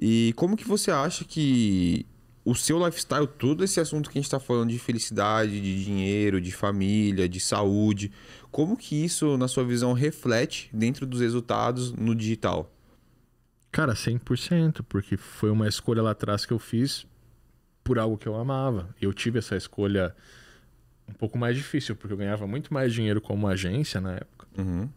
E como que você acha que o seu lifestyle, todo esse assunto que a gente está falando de felicidade, de dinheiro, de família, de saúde, como que isso, na sua visão, reflete dentro dos resultados no digital? Cara, 100%, porque foi uma escolha lá atrás que eu fiz por algo que eu amava. Eu tive essa escolha um pouco mais difícil, porque eu ganhava muito mais dinheiro como agência na época uhum.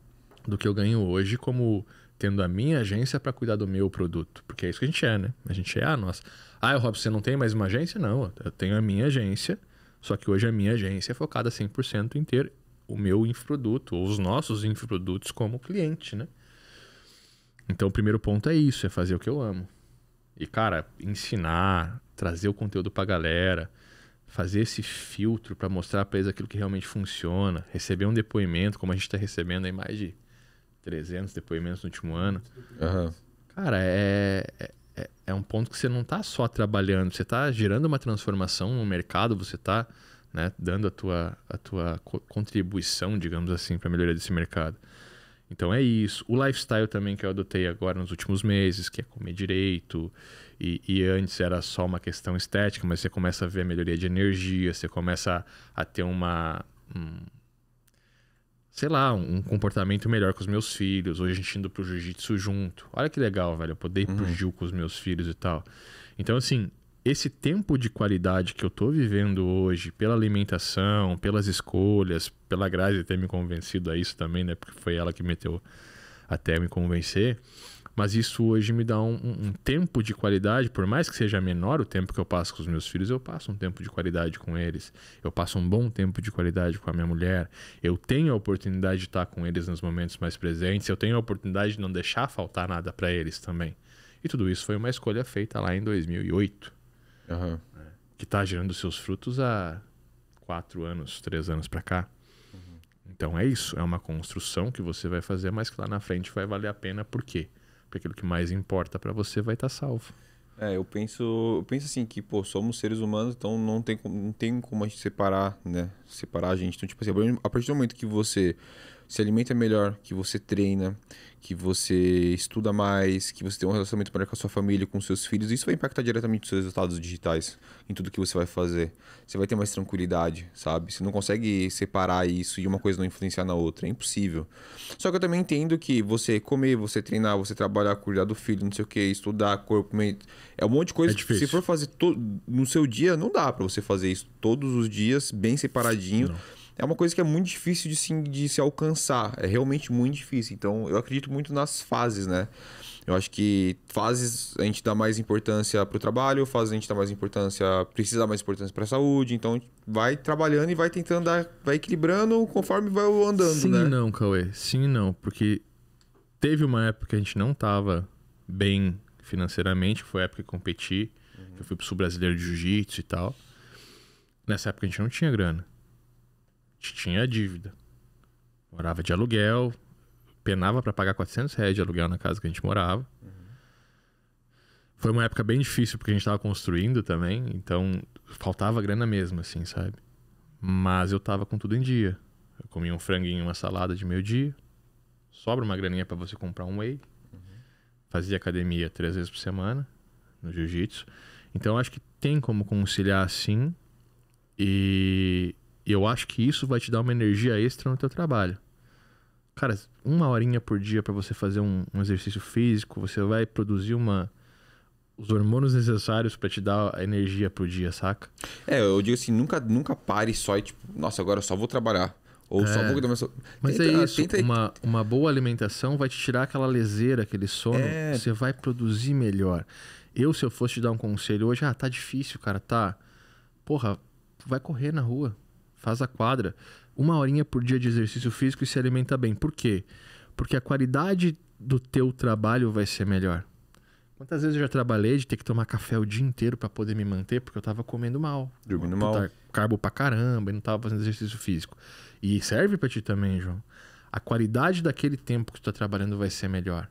do que eu ganho hoje como tendo a minha agência para cuidar do meu produto. Porque é isso que a gente é, né? A gente é a ah, nossa. Ah, Rob, você não tem mais uma agência? Não, eu tenho a minha agência, só que hoje a minha agência é focada 100% em ter o meu infoproduto, ou os nossos infoprodutos como cliente, né? Então o primeiro ponto é isso, é fazer o que eu amo. E, cara, ensinar, trazer o conteúdo a galera, fazer esse filtro para mostrar para eles aquilo que realmente funciona, receber um depoimento, como a gente está recebendo aí mais de 300 depoimentos no último ano. Uhum. Cara, é, é, é, é, um ponto que você não está só trabalhando, você está gerando uma transformação no mercado, você está né, dando a tua, a tua contribuição, digamos assim, para a melhoria desse mercado. Então é isso. O lifestyle também que eu adotei agora nos últimos meses, que é comer direito. E, e, antes era só uma questão estética, mas você começa a ver a melhoria de energia, você começa a, ter uma sei lá, um comportamento melhor com os meus filhos. Hoje a gente indo pro jiu-jitsu junto. Olha que legal, velho. Eu poder ir uhum. Jiu Gil com os meus filhos e tal. Então, assim, esse tempo de qualidade que eu tô vivendo hoje, pela alimentação, pelas escolhas, pela Grazi ter me convencido a isso também, né? Porque foi ela que meteu até me convencer. Mas isso hoje me dá um, um, tempo de qualidade, por mais que seja menor o tempo que eu passo com os meus filhos, eu passo um tempo de qualidade com eles. Eu passo um bom tempo de qualidade com a minha mulher. Eu tenho a oportunidade de estar com eles nos momentos mais presentes. Eu tenho a oportunidade de não deixar faltar nada para eles também. E tudo isso foi uma escolha feita lá em 2008, uhum. que está gerando seus frutos há quatro anos, três anos para cá. Uhum. Então é isso, é uma construção que você vai fazer, mas que lá na frente vai valer a pena, por quê? Porque aquilo que mais importa para você vai estar tá salvo. É, eu penso, eu penso assim que, pô, somos seres humanos, então não tem, não tem como a gente separar, né? Separar a gente. Então, tipo assim, a partir do momento que você se alimenta melhor, que você treina, que você estuda mais, que você tem um relacionamento melhor com a sua família, com seus filhos, isso vai impactar diretamente os seus resultados digitais, em tudo que você vai fazer. Você vai ter mais tranquilidade, sabe? Você não consegue separar isso e uma coisa não influenciar na outra, é impossível. Só que eu também entendo que você comer, você treinar, você trabalhar, cuidar do filho, não sei o que, estudar, corpo, mente, é um monte de coisa é que se for fazer no seu dia, não dá para você fazer isso todos os dias, bem separadinho. Não é uma coisa que é muito difícil de se, de se alcançar. É realmente muito difícil. Então, eu acredito muito nas fases, né? Eu acho que fases a gente dá mais importância para o trabalho, fases a gente dá mais importância, precisa dar mais importância para a saúde. Então, vai trabalhando e vai tentando dar, vai equilibrando conforme vai andando, Sim né? Sim não, Cauê. Sim não. Porque teve uma época que a gente não tava bem financeiramente, foi a época que competi, uhum. que eu fui pro Sul Brasileiro de Jiu-Jitsu e tal. Nessa época a gente não tinha grana tinha dívida. Morava de aluguel, penava para pagar 400 reais de aluguel na casa que a gente morava. Uhum. Foi uma época bem difícil porque a gente estava construindo também, então faltava grana mesmo, assim, sabe? Mas eu tava com tudo em dia. Eu comia um franguinho e uma salada de meio-dia. Sobra uma graninha para você comprar um whey. Uhum. Fazia academia três vezes por semana no jiu-jitsu. Então acho que tem como conciliar assim. E e eu acho que isso vai te dar uma energia extra no teu trabalho. Cara, uma horinha por dia para você fazer um, um, exercício físico, você vai produzir uma os hormônios necessários para te dar a energia pro dia, saca? É, eu digo assim, nunca nunca pare só e tipo, nossa, agora eu só vou trabalhar. Ou é, só vou começar. Mas tenta, é isso, tenta... uma, uma boa alimentação vai te tirar aquela leseira, aquele sono, é... você vai produzir melhor. Eu, se eu fosse te dar um conselho hoje, ah, tá difícil, cara, tá. Porra, vai correr na rua faz a quadra, uma horinha por dia de exercício físico e se alimenta bem. Por quê? Porque a qualidade do teu trabalho vai ser melhor. Quantas vezes eu já trabalhei de ter que tomar café o dia inteiro para poder me manter porque eu tava comendo mal. Dormindo mal. Carbo pra caramba e não tava fazendo exercício físico. E serve para ti também, João. A qualidade daquele tempo que tu tá trabalhando vai ser melhor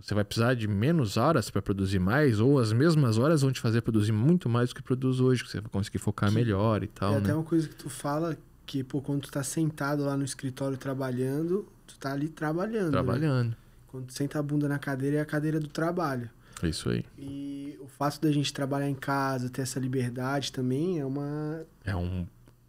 você vai precisar de menos horas para produzir mais, ou as mesmas horas vão te fazer produzir muito mais do que produz hoje, que você vai conseguir focar que... melhor e tal. É né? até uma coisa que tu fala que, pô, quando tu tá sentado lá no escritório trabalhando, tu tá ali trabalhando. Né? Trabalhando. Né? Quando tu senta a bunda na cadeira, é a cadeira do trabalho. É isso aí. E o fato da gente trabalhar em casa, ter essa liberdade também é uma. É, um,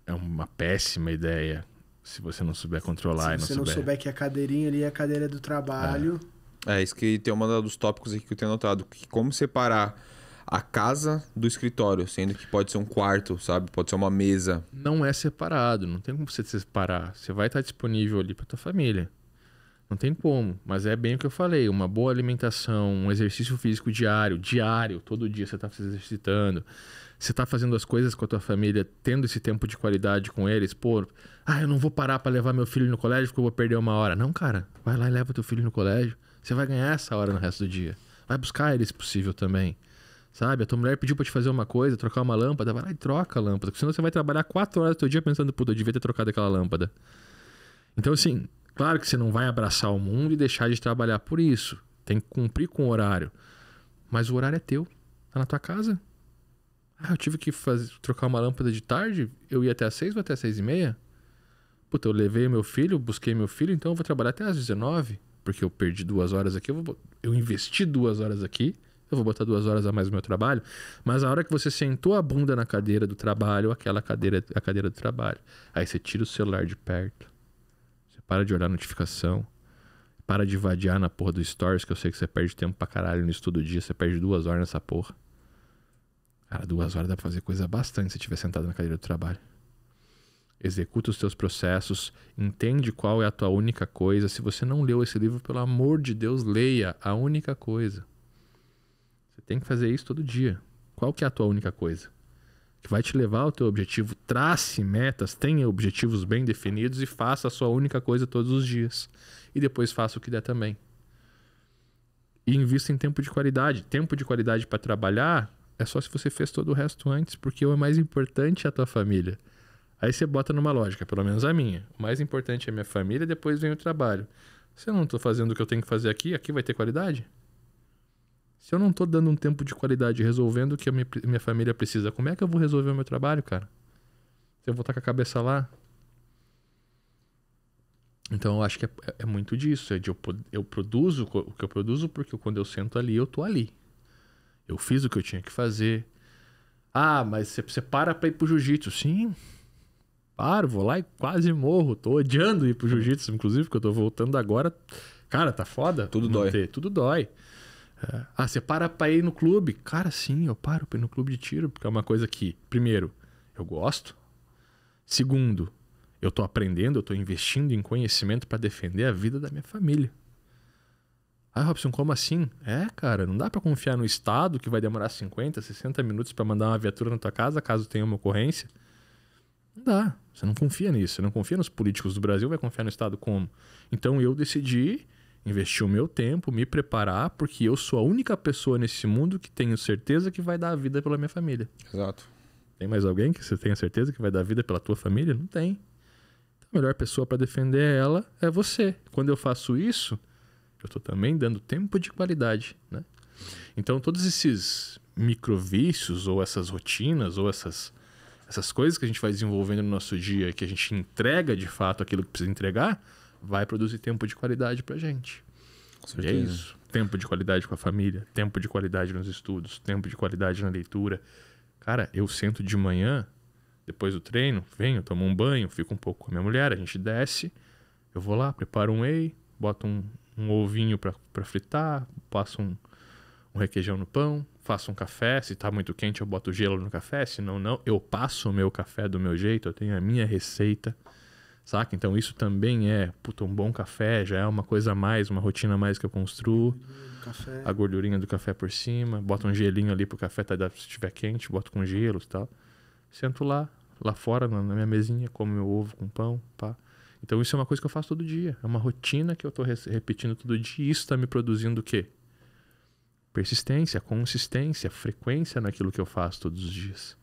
é uma péssima ideia se você não souber controlar. Se você não souber... não souber que a cadeirinha ali é a cadeira do trabalho. É. É, isso que tem um dos tópicos aqui que eu tenho anotado, que como separar a casa do escritório, sendo que pode ser um quarto, sabe? Pode ser uma mesa. Não é separado, não tem como você separar. Você vai estar disponível ali para tua família. Não tem como, mas é bem o que eu falei, uma boa alimentação, um exercício físico diário, diário, todo dia você está se exercitando. Você está fazendo as coisas com a tua família, tendo esse tempo de qualidade com eles, pô, ah, eu não vou parar para levar meu filho no colégio porque eu vou perder uma hora. Não, cara, vai lá e leva teu filho no colégio. Você vai ganhar essa hora no resto do dia. Vai buscar ele se possível também. Sabe? A tua mulher pediu pra te fazer uma coisa, trocar uma lâmpada, vai lá e troca a lâmpada. Porque senão você vai trabalhar quatro horas do teu dia pensando, puta, eu devia ter trocado aquela lâmpada. Então, assim, claro que você não vai abraçar o mundo e deixar de trabalhar por isso. Tem que cumprir com o horário. Mas o horário é teu. Tá na tua casa. Ah, eu tive que fazer, trocar uma lâmpada de tarde, eu ia até às seis ou até às seis e meia? Puta, eu levei meu filho, busquei meu filho, então eu vou trabalhar até às 19 porque eu perdi duas horas aqui, eu, vou, eu investi duas horas aqui, eu vou botar duas horas a mais no meu trabalho. Mas a hora que você sentou a bunda na cadeira do trabalho, aquela cadeira, a cadeira do trabalho, aí você tira o celular de perto, você para de olhar a notificação, para de vadiar na porra do Stories, que eu sei que você perde tempo pra caralho nisso todo dia, você perde duas horas nessa porra. Cara, duas horas dá pra fazer coisa bastante se estiver sentado na cadeira do trabalho executa os teus processos, entende qual é a tua única coisa. Se você não leu esse livro, pelo amor de Deus, leia a única coisa. Você tem que fazer isso todo dia. Qual que é a tua única coisa? Que vai te levar ao teu objetivo. Trace metas, tenha objetivos bem definidos e faça a sua única coisa todos os dias. E depois faça o que der também. E invista em tempo de qualidade. Tempo de qualidade para trabalhar é só se você fez todo o resto antes, porque o mais importante é a tua família. Aí você bota numa lógica, pelo menos a minha. O mais importante é minha família, depois vem o trabalho. Se eu não estou fazendo o que eu tenho que fazer aqui, aqui vai ter qualidade? Se eu não estou dando um tempo de qualidade resolvendo o que a minha, minha família precisa, como é que eu vou resolver o meu trabalho, cara? Se eu vou estar com a cabeça lá? Então eu acho que é, é, é muito disso. É de eu, eu produzo o que eu produzo porque quando eu sento ali, eu estou ali. Eu fiz o que eu tinha que fazer. Ah, mas você, você para pra ir o jiu-jitsu. Sim, paro, vou lá e quase morro. Tô odiando ir pro jiu-jitsu, inclusive, porque eu tô voltando agora. Cara, tá foda. Tudo manter. dói. Tudo dói. É. Ah, você para pra ir no clube? Cara, sim, eu paro pra ir no clube de tiro, porque é uma coisa que, primeiro, eu gosto. Segundo, eu tô aprendendo, eu tô investindo em conhecimento para defender a vida da minha família. Ah, Robson, como assim? É, cara, não dá para confiar no Estado que vai demorar 50, 60 minutos para mandar uma viatura na tua casa caso tenha uma ocorrência. Não dá. Você não confia nisso, você não confia nos políticos do Brasil, vai confiar no Estado como? Então eu decidi investir o meu tempo, me preparar, porque eu sou a única pessoa nesse mundo que tenho certeza que vai dar a vida pela minha família. Exato. Tem mais alguém que você tenha certeza que vai dar a vida pela tua família? Não tem. Então, a melhor pessoa para defender ela é você. Quando eu faço isso, eu estou também dando tempo de qualidade, né? Então, todos esses microvícios ou essas rotinas ou essas essas coisas que a gente vai desenvolvendo no nosso dia, que a gente entrega de fato aquilo que precisa entregar, vai produzir tempo de qualidade pra gente. E é isso. Tempo de qualidade com a família, tempo de qualidade nos estudos, tempo de qualidade na leitura. Cara, eu sento de manhã, depois do treino, venho, tomo um banho, fico um pouco com a minha mulher, a gente desce, eu vou lá, preparo um whey, boto um, um ovinho para fritar, passo um, um requeijão no pão, faço um café, se está muito quente eu boto gelo no café, se não, não. Eu passo o meu café do meu jeito, eu tenho a minha receita, saca? Então isso também é, puta, um bom café, já é uma coisa a mais, uma rotina a mais que eu construo. Café. A gordurinha do café por cima, bota um gelinho ali pro café, tá, se estiver quente, boto com gelo e tal. Sento lá, lá fora, na minha mesinha, como meu ovo com pão, pá. Então isso é uma coisa que eu faço todo dia, é uma rotina que eu tô repetindo todo dia, e isso tá me produzindo o quê? persistência, consistência, frequência naquilo que eu faço todos os dias.